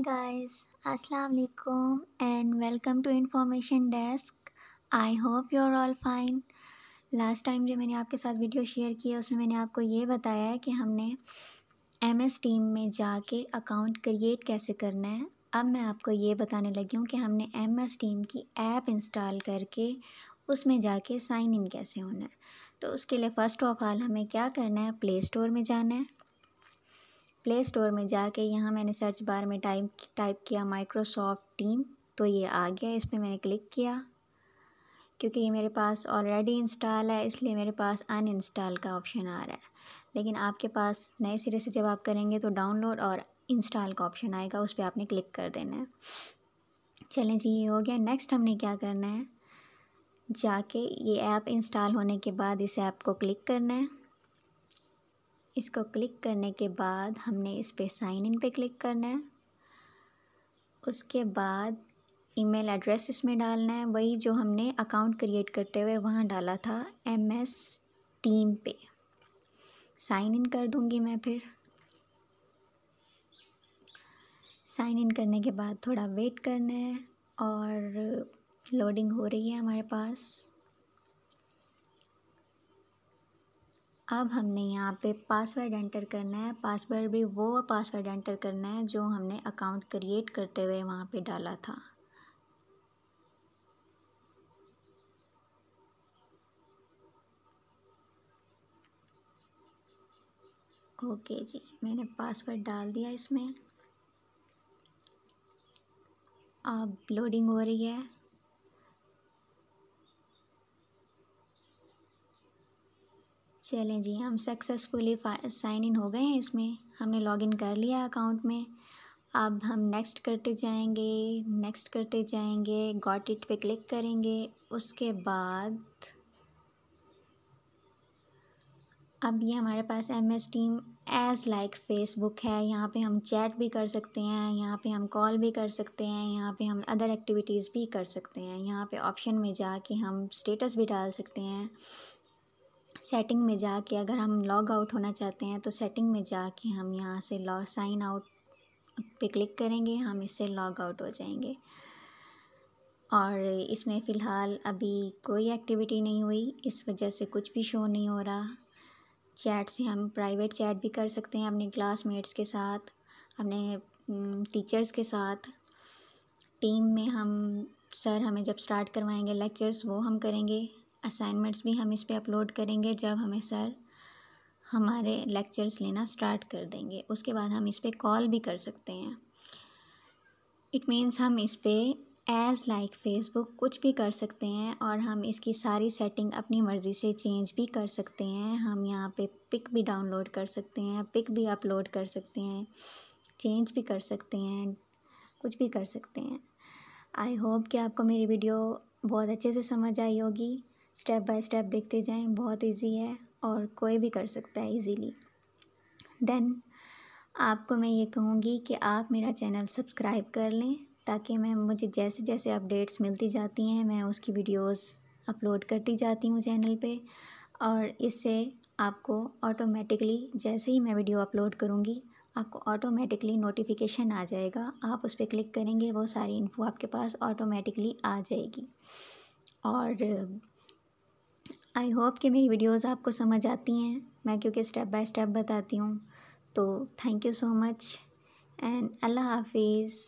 Hi guys, Assalamu and welcome to information desk I hope hope you're all last time जो मैंने आपके साथ video share की है उसमें मैंने आपको ये बताया है कि हमने एम एस टीम में जाके अकाउंट क्रिएट कैसे करना है अब मैं आपको ये बताने लगी हूँ कि हमने एम एस टीम की ऐप इंस्टॉल करके उसमें जाके साइन इन कैसे होना है तो उसके लिए फ़र्स्ट ऑफ ऑल हमें क्या करना है प्ले स्टोर में जाना है प्ले स्टोर में जाके यहाँ मैंने सर्च बार में टाइप टाइप किया माइक्रोसॉफ्ट टीम तो ये आ गया इस पर मैंने क्लिक किया क्योंकि ये मेरे पास ऑलरेडी इंस्टॉल है इसलिए मेरे पास अन इंस्टॉल का ऑप्शन आ रहा है लेकिन आपके पास नए सिरे से जब आप करेंगे तो डाउनलोड और इंस्टॉल का ऑप्शन आएगा उस पर आपने क्लिक कर देना है चलें जी ये हो गया नेक्स्ट हमने क्या करना है जाके ये ऐप इंस्टॉल होने के बाद इस ऐप को क्लिक करना है इसको क्लिक करने के बाद हमने इस पर साइन इन पे क्लिक करना है उसके बाद ईमेल एड्रेस इसमें डालना है वही जो हमने अकाउंट क्रिएट करते हुए वहाँ डाला था एम एस टीम पे साइन इन कर दूँगी मैं फिर साइन इन करने के बाद थोड़ा वेट करना है और लोडिंग हो रही है हमारे पास अब हमने यहाँ पे पासवर्ड एंटर करना है पासवर्ड भी वो पासवर्ड एंटर करना है जो हमने अकाउंट क्रिएट करते हुए वहाँ पे डाला था ओके जी मैंने पासवर्ड डाल दिया इसमें अब लोडिंग हो रही है चलें जी हम सक्सेसफुली साइन इन हो गए हैं इसमें हमने लॉगिन कर लिया अकाउंट में अब हम नेक्स्ट करते जाएंगे नेक्स्ट करते जाएंगे गॉट इट पे क्लिक करेंगे उसके बाद अब ये हमारे पास M S team as like Facebook है यहाँ पे हम चैट भी कर सकते हैं यहाँ पे हम कॉल भी कर सकते हैं यहाँ पे हम अदर एक्टिविटीज़ भी कर सकते हैं यहाँ पे ऑप्शन में जाके हम स्टेटस भी डाल सकते हैं सेटिंग में जाके अगर हम लॉग आउट होना चाहते हैं तो सेटिंग में जाके हम यहाँ से लॉग साइन आउट पे क्लिक करेंगे हम इससे लॉग आउट हो जाएंगे और इसमें फ़िलहाल अभी कोई एक्टिविटी नहीं हुई इस वजह से कुछ भी शो नहीं हो रहा चैट से हम प्राइवेट चैट भी कर सकते हैं अपने क्लासमेट्स के साथ अपने टीचर्स के साथ टीम में हम सर हमें जब स्टार्ट करवाएंगे लेक्चर्स वो हम करेंगे असाइनमेंट्स भी हम इस पर अपलोड करेंगे जब हमें सर हमारे लेक्चर्स लेना स्टार्ट कर देंगे उसके बाद हम इस पर कॉल भी कर सकते हैं इट मीन्स हम इस पर एज़ लाइक फ़ेसबुक कुछ भी कर सकते हैं और हम इसकी सारी सेटिंग अपनी मर्ज़ी से चेंज भी कर सकते हैं हम यहाँ पे पिक भी डाउनलोड कर सकते हैं पिक भी अपलोड कर सकते हैं चेंज भी कर सकते हैं कुछ भी कर सकते हैं आई होप कि आपको मेरी वीडियो बहुत अच्छे से समझ आई होगी स्टेप बाय स्टेप देखते जाएं बहुत इजी है और कोई भी कर सकता है इजीली देन आपको मैं ये कहूँगी कि आप मेरा चैनल सब्सक्राइब कर लें ताकि मैं मुझे जैसे जैसे अपडेट्स मिलती जाती हैं मैं उसकी वीडियोस अपलोड करती जाती हूँ चैनल पे और इससे आपको ऑटोमेटिकली जैसे ही मैं वीडियो अपलोड करूँगी आपको ऑटोमेटिकली नोटिफिकेशन आ जाएगा आप उस पर क्लिक करेंगे वो सारी इन्फो आपके पास ऑटोमेटिकली आ जाएगी और आई होप कि मेरी वीडियोस आपको समझ आती हैं मैं क्योंकि स्टेप बाय स्टेप बताती हूँ तो thank you so much and अल्लाह हाफिज़